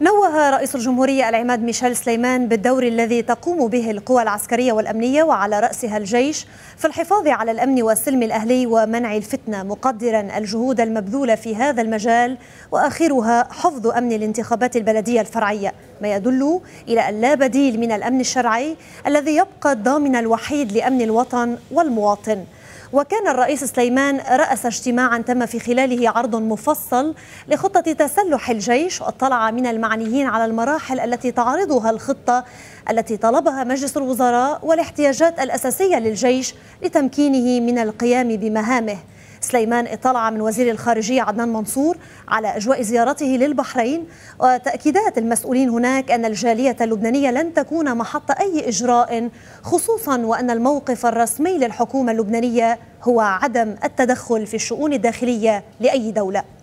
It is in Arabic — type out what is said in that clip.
نوه رئيس الجمهورية العماد ميشيل سليمان بالدور الذي تقوم به القوى العسكرية والأمنية وعلى رأسها الجيش في الحفاظ على الأمن والسلم الأهلي ومنع الفتنة مقدرا الجهود المبذولة في هذا المجال وآخرها حفظ أمن الانتخابات البلدية الفرعية ما يدل إلى أن لا بديل من الأمن الشرعي الذي يبقى الضامن الوحيد لأمن الوطن والمواطن وكان الرئيس سليمان رأس اجتماعا تم في خلاله عرض مفصل لخطة تسلح الجيش واطلع من المعنيين على المراحل التي تعرضها الخطة التي طلبها مجلس الوزراء والاحتياجات الأساسية للجيش لتمكينه من القيام بمهامه سليمان اطلع من وزير الخارجية عدنان منصور على أجواء زيارته للبحرين وتأكيدات المسؤولين هناك أن الجالية اللبنانية لن تكون محط أي إجراء خصوصا وأن الموقف الرسمي للحكومة اللبنانية هو عدم التدخل في الشؤون الداخلية لأي دولة